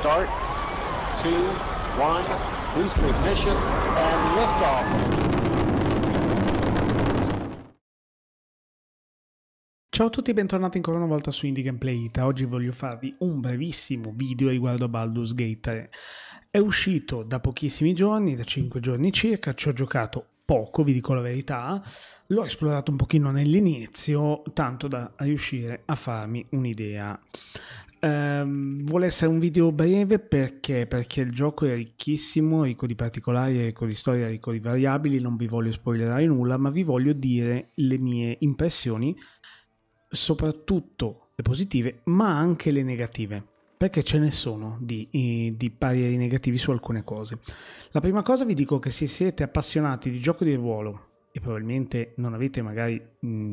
start, two, one, boost ignition, and liftoff. Ciao a tutti e bentornati ancora una volta su Indie Gameplay Ita. Oggi voglio farvi un brevissimo video riguardo Baldur's Gate 3. È uscito da pochissimi giorni, da 5 giorni circa, ci ho giocato poco, vi dico la verità, l'ho esplorato un pochino nell'inizio, tanto da riuscire a farmi un'idea. Um, vuole essere un video breve perché? perché? il gioco è ricchissimo, ricco di particolari, ricco di storie, ricco di variabili, non vi voglio spoilerare nulla, ma vi voglio dire le mie impressioni, soprattutto le positive, ma anche le negative, perché ce ne sono di, di pareri negativi su alcune cose. La prima cosa vi dico che se siete appassionati di gioco di ruolo, e probabilmente non avete magari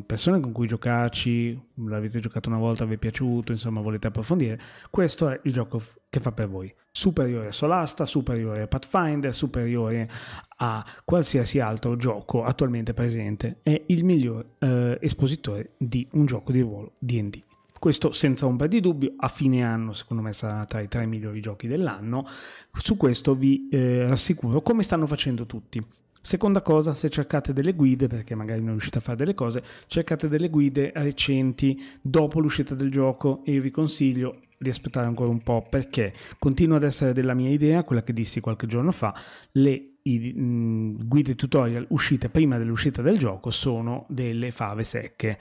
persone con cui giocarci, l'avete giocato una volta, vi è piaciuto, insomma volete approfondire, questo è il gioco che fa per voi. Superiore a Solasta, superiore a Pathfinder, superiore a qualsiasi altro gioco attualmente presente, è il miglior eh, espositore di un gioco di ruolo DD. Questo senza ombra di dubbio, a fine anno secondo me sarà tra i tre migliori giochi dell'anno. Su questo vi eh, rassicuro come stanno facendo tutti Seconda cosa, se cercate delle guide, perché magari non riuscite a fare delle cose, cercate delle guide recenti dopo l'uscita del gioco e vi consiglio di aspettare ancora un po' perché continua ad essere della mia idea, quella che dissi qualche giorno fa, le i, mh, mm, guide tutorial uscite prima dell'uscita del gioco sono delle fave secche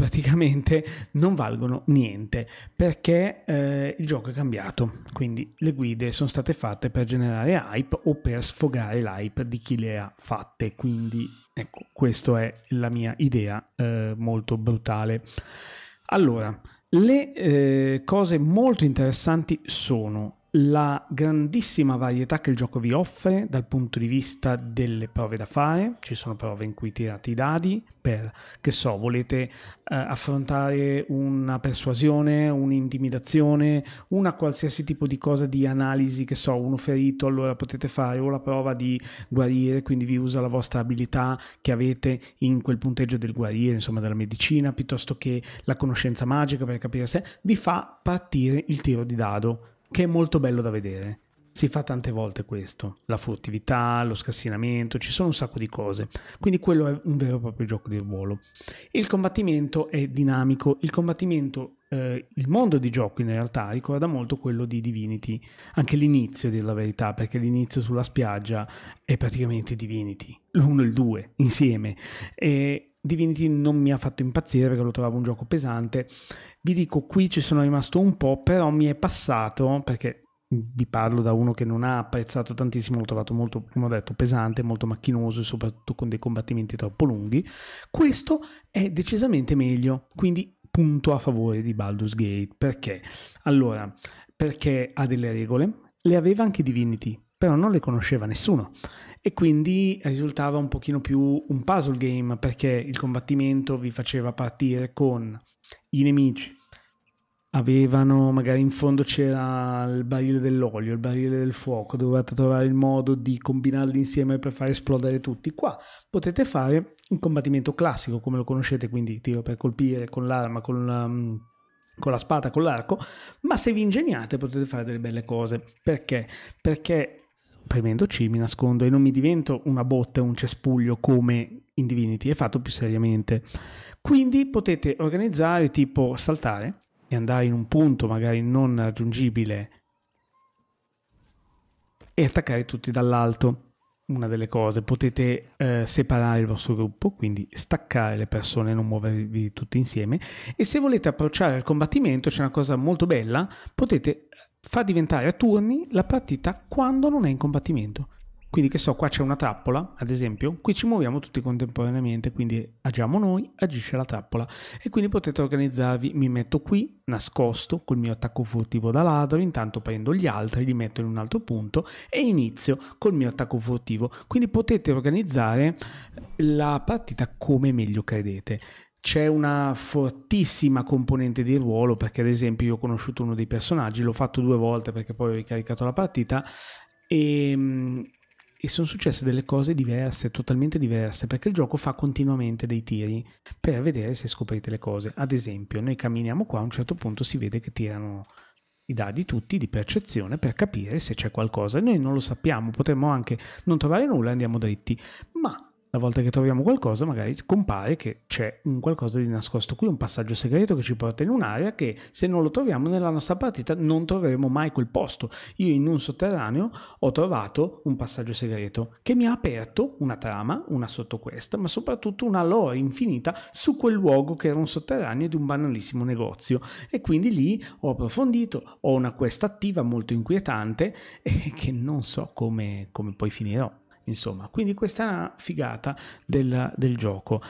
praticamente non valgono niente perché eh, il gioco è cambiato, quindi le guide sono state fatte per generare hype o per sfogare l'hype di chi le ha fatte, quindi ecco, questa è la mia idea eh, molto brutale. Allora, le eh, cose molto interessanti sono la grandissima varietà che il gioco vi offre dal punto di vista delle prove da fare, ci sono prove in cui tirate i dadi per, che so, volete eh, affrontare una persuasione, un'intimidazione, una qualsiasi tipo di cosa di analisi, che so, uno ferito, allora potete fare o la prova di guarire, quindi vi usa la vostra abilità che avete in quel punteggio del guarire, insomma della medicina, piuttosto che la conoscenza magica per capire se vi fa partire il tiro di dado che è molto bello da vedere. Si fa tante volte questo, la furtività, lo scassinamento, ci sono un sacco di cose, quindi quello è un vero e proprio gioco di ruolo. Il combattimento è dinamico, il combattimento, eh, il mondo di gioco in realtà ricorda molto quello di Divinity, anche l'inizio della verità, perché l'inizio sulla spiaggia è praticamente Divinity, l'uno e il due insieme. E Divinity non mi ha fatto impazzire perché lo trovavo un gioco pesante. Vi dico, qui ci sono rimasto un po', però mi è passato, perché vi parlo da uno che non ha apprezzato tantissimo, l'ho trovato molto, come ho detto, pesante, molto macchinoso e soprattutto con dei combattimenti troppo lunghi. Questo è decisamente meglio, quindi punto a favore di Baldur's Gate. Perché? Allora, perché ha delle regole, le aveva anche Divinity, però non le conosceva nessuno e quindi risultava un pochino più un puzzle game perché il combattimento vi faceva partire con i nemici avevano magari in fondo c'era il barile dell'olio, il barile del fuoco, dovevate trovare il modo di combinarli insieme per far esplodere tutti. Qua potete fare un combattimento classico come lo conoscete, quindi tiro per colpire con l'arma, con la, mm, con la spada, con l'arco, ma se vi ingegnate potete fare delle belle cose. Perché? Perché premendo C mi nascondo e non mi divento una botta, un cespuglio come in Divinity, è fatto più seriamente. Quindi potete organizzare tipo saltare e andare in un punto magari non raggiungibile e attaccare tutti dall'alto. Una delle cose, potete eh, separare il vostro gruppo, quindi staccare le persone, non muovervi tutti insieme e se volete approcciare al combattimento c'è una cosa molto bella, potete fa diventare a turni la partita quando non è in combattimento. Quindi che so, qua c'è una trappola, ad esempio, qui ci muoviamo tutti contemporaneamente, quindi agiamo noi, agisce la trappola e quindi potete organizzarvi, mi metto qui, nascosto, col mio attacco furtivo da ladro, intanto prendo gli altri, li metto in un altro punto e inizio col mio attacco furtivo. Quindi potete organizzare la partita come meglio credete c'è una fortissima componente di ruolo perché ad esempio io ho conosciuto uno dei personaggi, l'ho fatto due volte perché poi ho ricaricato la partita ehm, e, e, sono successe delle cose diverse, totalmente diverse perché il gioco fa continuamente dei tiri per vedere se scoprite le cose. Ad esempio noi camminiamo qua, a un certo punto si vede che tirano i dadi tutti di percezione per capire se c'è qualcosa. Noi non lo sappiamo, potremmo anche non trovare nulla e andiamo dritti, ma la volta che troviamo qualcosa magari compare che c'è un qualcosa di nascosto qui, un passaggio segreto che ci porta in un'area che se non lo troviamo nella nostra partita non troveremo mai quel posto. Io in un sotterraneo ho trovato un passaggio segreto che mi ha aperto una trama, una sottoquesta, ma soprattutto una lore infinita su quel luogo che era un sotterraneo di un banalissimo negozio e quindi lì ho approfondito, ho una quest attiva molto inquietante e che non so come, come poi finirò insomma. Quindi questa è una figata del, del gioco.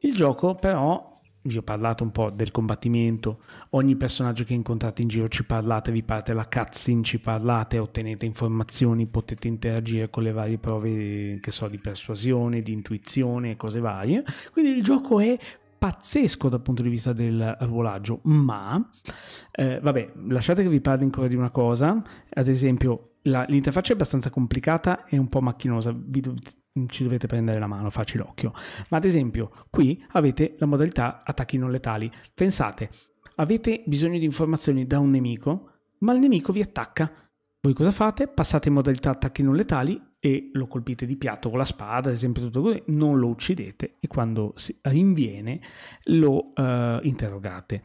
Il gioco però vi ho parlato un po' del combattimento, ogni personaggio che incontrate in giro ci parlate, vi parte la cutscene, ci parlate, ottenete informazioni, potete interagire con le varie prove, che so, di persuasione, di intuizione, cose varie. Quindi il gioco è pazzesco dal punto di vista del volaggio, ma eh, vabbè, lasciate che vi parli ancora di una cosa, ad esempio la, l'interfaccia è abbastanza complicata e un po' macchinosa, do, ci dovete prendere la mano, facile occhio, ma ad esempio qui avete la modalità attacchi non letali, pensate, avete bisogno di informazioni da un nemico, ma il nemico vi attacca, voi cosa fate? Passate in modalità attacchi non letali e lo colpite di piatto con la spada, ad esempio, tutto così, non lo uccidete e quando si rinviene lo uh, interrogate.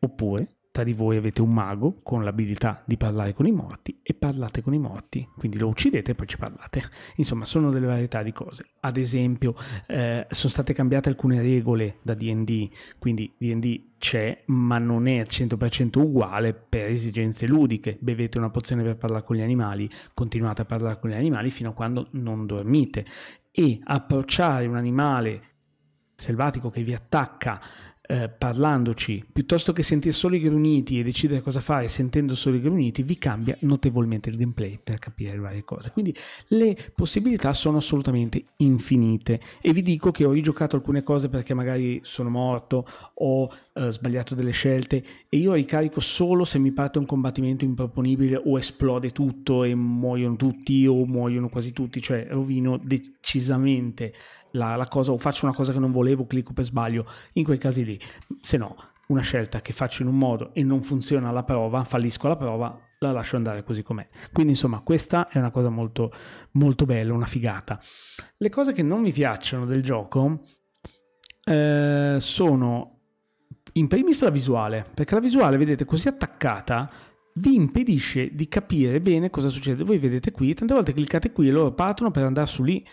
Oppure volta di voi avete un mago con l'abilità di parlare con i morti e parlate con i morti, quindi lo uccidete e poi ci parlate. Insomma, sono delle varietà di cose. Ad esempio, eh, sono state cambiate alcune regole da DD, quindi DD c'è, ma non è al 100% uguale per esigenze ludiche. Bevete una pozione per parlare con gli animali, continuate a parlare con gli animali fino a quando non dormite. E approcciare un animale selvatico che vi attacca eh, parlandoci, piuttosto che sentire solo i gruniti e decidere cosa fare sentendo solo i gruniti, vi cambia notevolmente il gameplay per capire le varie cose. Quindi le possibilità sono assolutamente infinite. E vi dico che ho rigiocato alcune cose perché magari sono morto, ho eh, sbagliato delle scelte e io ricarico solo se mi parte un combattimento improponibile o esplode tutto e muoiono tutti o muoiono quasi tutti, cioè rovino decisamente la, la cosa o faccio una cosa che non volevo, clicco per sbaglio, in quei casi lì. Se no, una scelta che faccio in un modo e non funziona alla prova, fallisco la prova, la lascio andare così com'è. Quindi insomma questa è una cosa molto molto bella, una figata. Le cose che non mi piacciono del gioco eh, sono in primis la visuale, perché la visuale vedete così attaccata vi impedisce di capire bene cosa succede. Voi vedete qui, tante volte cliccate qui e loro partono per andare su lì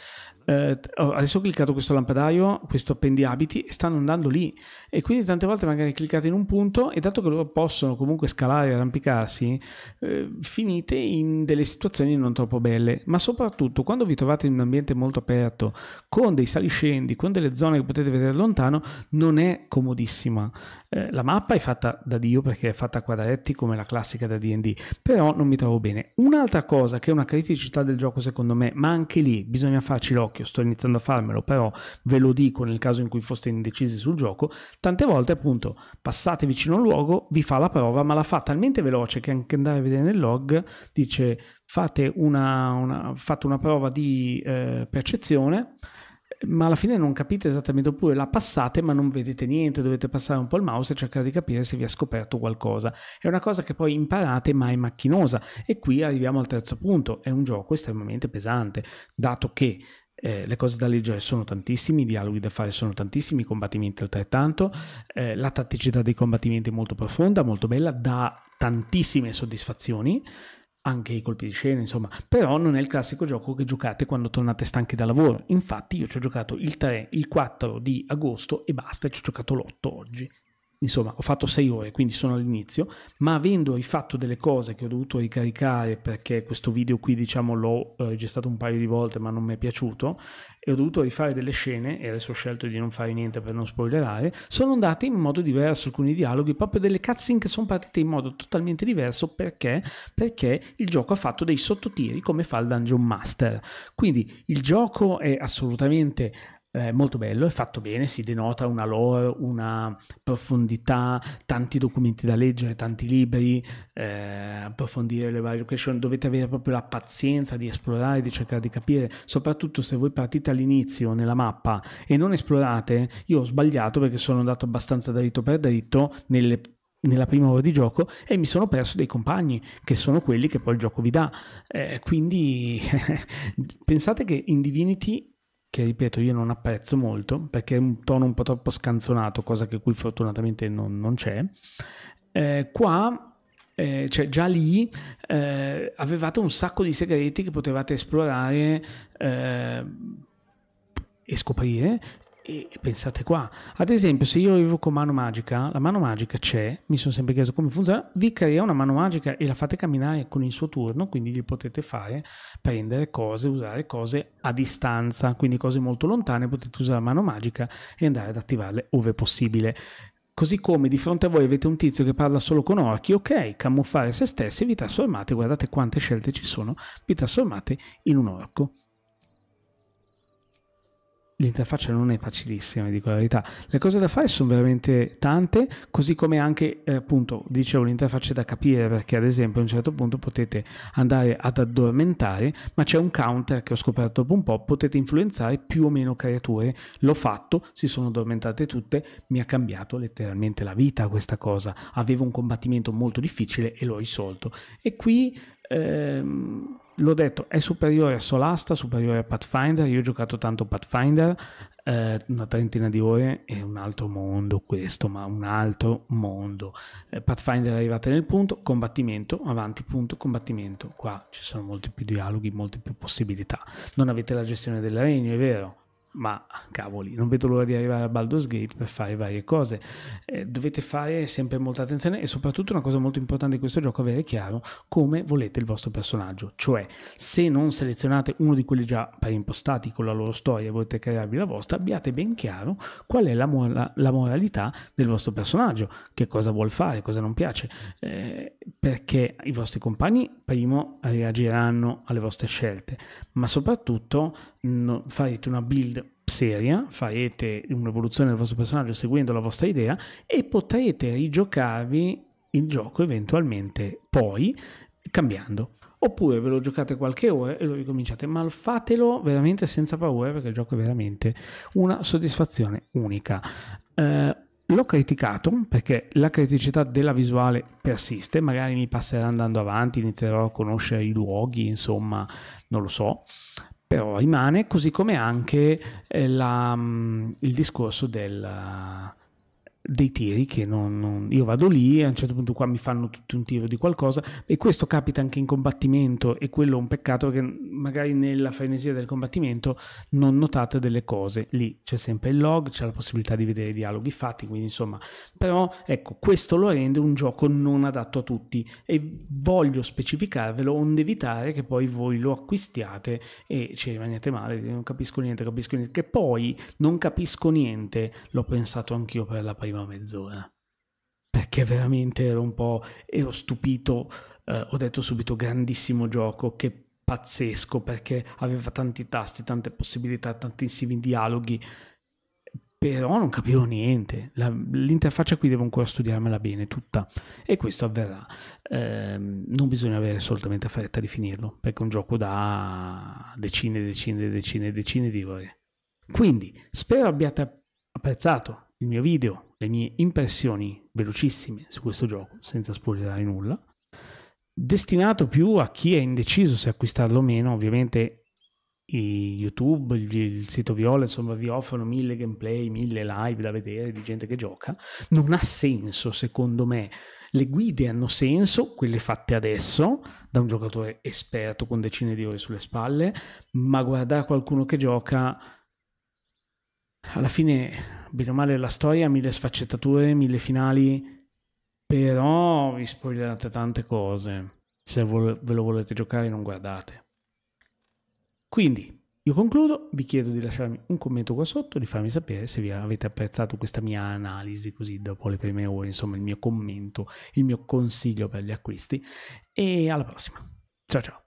eh, oh, adesso ho cliccato questo lampadario, questo appendiabiti e stanno andando lì e quindi tante volte magari cliccate in un punto e dato che loro possono comunque scalare e arrampicarsi, eh, finite in delle situazioni non troppo belle, ma soprattutto quando vi trovate in un ambiente molto aperto, con dei saliscendi, con delle zone che potete vedere lontano, non è comodissima. Eh, la mappa è fatta da Dio perché è fatta a quadretti come la classica da DD, però non mi trovo bene. Un'altra cosa che è una criticità del gioco secondo me, ma anche lì bisogna farci l'occhio, d'occhio, sto iniziando a farmelo, però ve lo dico nel caso in cui foste indecisi sul gioco, tante volte appunto passate vicino a un luogo, vi fa la prova, ma la fa talmente veloce che anche andare a vedere nel log dice fate una, una, fate una prova di eh, percezione ma alla fine non capite esattamente, oppure la passate ma non vedete niente, dovete passare un po' il mouse e cercare di capire se vi ha scoperto qualcosa. È una cosa che poi imparate ma è macchinosa e qui arriviamo al terzo punto, è un gioco estremamente pesante, dato che eh, le cose da leggere sono tantissime, i dialoghi da fare sono tantissimi, i combattimenti altrettanto, eh, la tatticità dei combattimenti è molto profonda, molto bella, dà tantissime soddisfazioni anche i colpi di scena, insomma, però non è il classico gioco che giocate quando tornate stanchi da lavoro. Infatti io ci ho giocato il 3, il 4 di agosto e basta, ci ho giocato l'8 oggi insomma, ho fatto sei ore, quindi sono all'inizio, ma avendo rifatto delle cose che ho dovuto ricaricare perché questo video qui, diciamo, l'ho eh, registrato un paio di volte, ma non mi è piaciuto, e ho dovuto rifare delle scene, e adesso ho scelto di non fare niente per non spoilerare, sono andate in modo diverso alcuni dialoghi, proprio delle cutscene che sono partite in modo totalmente diverso perché? Perché il gioco ha fatto dei sottotiri come fa il Dungeon Master. Quindi il gioco è assolutamente eh, molto bello, è fatto bene, si denota una lore, una profondità, tanti documenti da leggere, tanti libri, eh, approfondire le varie location, dovete avere proprio la pazienza di esplorare, di cercare di capire, soprattutto se voi partite all'inizio nella mappa e non esplorate, io ho sbagliato perché sono andato abbastanza dritto per dritto nelle nella prima ora di gioco e mi sono perso dei compagni che sono quelli che poi il gioco vi dà. Eh, quindi pensate che in Divinity che ripeto io non apprezzo molto perché è un tono un po' troppo scanzonato, cosa che qui fortunatamente non, non c'è. Eh, qua eh, cioè già lì eh, avevate un sacco di segreti che potevate esplorare eh, e scoprire e pensate qua, ad esempio, se io evoco mano magica, la mano magica c'è, mi sono sempre chiesto come funziona, vi crea una mano magica e la fate camminare con il suo turno, quindi gli potete fare prendere cose, usare cose a distanza, quindi cose molto lontane, potete usare la mano magica e andare ad attivarle ove possibile. Così come di fronte a voi avete un tizio che parla solo con orchi, ok, camuffare se stessi, vi trasformate, guardate quante scelte ci sono, vi trasformate in un orco. L'interfaccia non è facilissima, dico la verità. Le cose da fare sono veramente tante, così come anche, eh, appunto, dicevo, l'interfaccia da capire, perché ad esempio a un certo punto potete andare ad addormentare, ma c'è un counter che ho scoperto dopo un po', potete influenzare più o meno creature. L'ho fatto, si sono addormentate tutte, mi ha cambiato letteralmente la vita questa cosa. Avevo un combattimento molto difficile e l'ho risolto. E qui... Ehm, l'ho detto, è superiore a Solasta, superiore a Pathfinder. Io ho giocato tanto Pathfinder, eh, una trentina di ore, è un altro mondo questo, ma un altro mondo. Eh, Pathfinder è arrivata nel punto, combattimento, avanti, punto, combattimento. Qua ci sono molti più dialoghi, molte più possibilità. Non avete la gestione del regno, è vero, ma cavoli, non vedo l'ora di arrivare a Baldur's Gate per fare varie cose. Eh, dovete fare sempre molta attenzione e soprattutto una cosa molto importante di questo gioco è avere chiaro come volete il vostro personaggio, cioè se non selezionate uno di quelli già preimpostati con la loro storia e volete crearvi la vostra, abbiate ben chiaro qual è la, mora- la moralità del vostro personaggio, che cosa vuol fare, cosa non piace, eh, perché i vostri compagni primo reagiranno alle vostre scelte, ma soprattutto no, farete una build seria, farete un'evoluzione del vostro personaggio seguendo la vostra idea e potrete rigiocarvi il gioco eventualmente poi cambiando. Oppure ve lo giocate qualche ora e lo ricominciate, ma fatelo veramente senza paura perché il gioco è veramente una soddisfazione unica. Eh, l'ho criticato perché la criticità della visuale persiste, magari mi passerà andando avanti, inizierò a conoscere i luoghi, insomma, non lo so, però rimane così come anche eh, la, mm, il discorso del dei tiri che non, non, io vado lì e a un certo punto qua mi fanno tutti un tiro di qualcosa e questo capita anche in combattimento e quello è un peccato perché magari nella frenesia del combattimento non notate delle cose lì c'è sempre il log c'è la possibilità di vedere i dialoghi fatti quindi insomma però ecco questo lo rende un gioco non adatto a tutti e voglio specificarvelo onde evitare che poi voi lo acquistiate e ci rimaniate male non capisco niente capisco niente che poi non capisco niente l'ho pensato anch'io per la prima prima mezz'ora perché veramente ero un po' ero stupito eh, ho detto subito grandissimo gioco che pazzesco perché aveva tanti tasti tante possibilità tantissimi dialoghi però non capivo niente La, l'interfaccia qui devo ancora studiarmela bene tutta e questo avverrà eh, non bisogna avere assolutamente fretta di finirlo perché è un gioco da decine decine decine decine di ore quindi spero abbiate apprezzato il mio video le mie impressioni velocissime su questo gioco, senza spoilerare nulla, destinato più a chi è indeciso se acquistarlo o meno, ovviamente YouTube, il sito Viola, insomma, vi offrono mille gameplay, mille live da vedere di gente che gioca. Non ha senso, secondo me. Le guide hanno senso, quelle fatte adesso, da un giocatore esperto con decine di ore sulle spalle, ma guardare qualcuno che gioca alla fine, bene o male, la storia ha mille sfaccettature, mille finali, però vi spoilerate tante cose. Se ve lo volete giocare non guardate. Quindi, io concludo, vi chiedo di lasciarmi un commento qua sotto, di farmi sapere se vi avete apprezzato questa mia analisi così dopo le prime ore, insomma il mio commento, il mio consiglio per gli acquisti e alla prossima. Ciao ciao!